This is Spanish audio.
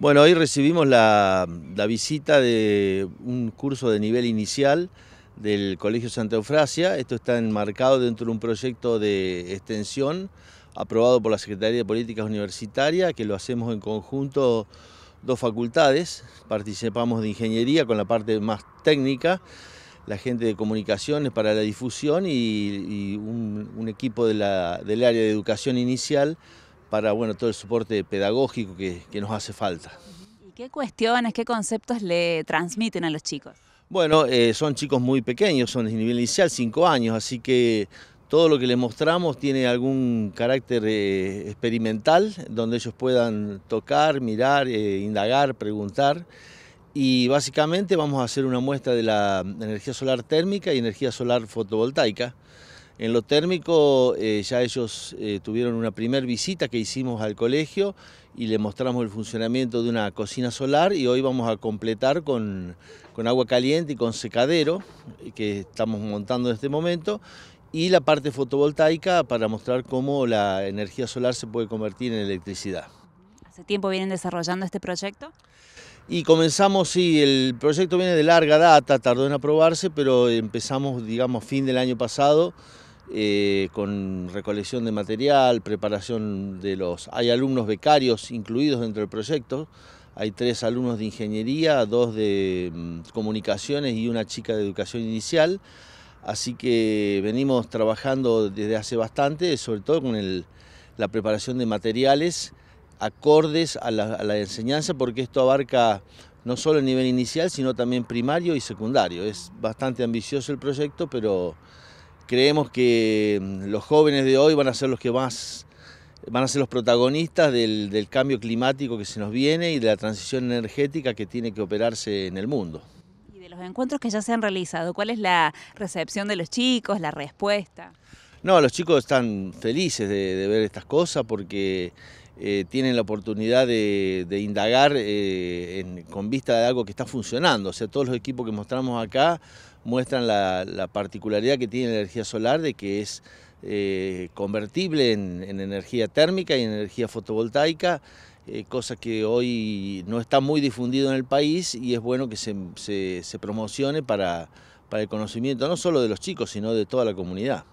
Bueno, hoy recibimos la, visita de un curso de nivel inicial del Colegio Santa Eufrasia. Esto está enmarcado dentro de un proyecto de extensión aprobado por la Secretaría de Políticas Universitarias, que lo hacemos en conjunto dos facultades. Participamos de ingeniería con la parte más técnica, la gente de comunicaciones para la difusión y, un, equipo del área de educación inicial para bueno, todo el soporte pedagógico que, nos hace falta. ¿Y qué cuestiones, qué conceptos le transmiten a los chicos? Bueno, eh, son chicos muy pequeños, son de nivel inicial, 5 años, así que todo lo que les mostramos tiene algún carácter eh, experimental, donde ellos puedan tocar, mirar, eh, indagar, preguntar. Y básicamente vamos a hacer una muestra de la energía solar térmica y energía solar fotovoltaica. En lo térmico eh, ya ellos eh, tuvieron una primer visita que hicimos al colegio y le mostramos el funcionamiento de una cocina solar y hoy vamos a completar con, con agua caliente y con secadero que estamos montando en este momento y la parte fotovoltaica para mostrar cómo la energía solar se puede convertir en electricidad. ¿Hace tiempo vienen desarrollando este proyecto? Y comenzamos, sí, el proyecto viene de larga data, tardó en aprobarse, pero empezamos, digamos, fin del año pasado eh, con recolección de material, preparación de los... Hay alumnos becarios incluidos dentro del proyecto, hay tres alumnos de ingeniería, dos de mm, comunicaciones y una chica de educación inicial, así que venimos trabajando desde hace bastante, sobre todo con la preparación de materiales acordes a la, a la enseñanza, porque esto abarca no solo el nivel inicial, sino también primario y secundario. Es bastante ambicioso el proyecto, pero creemos que mm, los jóvenes de hoy van a ser los que más van a ser los protagonistas del, cambio climático que se nos viene y de la transición energética que tiene que operarse en el mundo. Y de los encuentros que ya se han realizado, ¿cuál es la recepción de los chicos, la respuesta? No, los chicos están felices de ver estas cosas porque eh, tienen la oportunidad de, indagar eh, con vista de algo que está funcionando. O sea, todos los equipos que mostramos acá muestran la, particularidad que tiene la energía solar de que es eh, convertible en, energía térmica y en energía fotovoltaica, cosa que hoy no está muy difundido en el país y es bueno que se, promocione para el conocimiento no solo de los chicos, sino de toda la comunidad.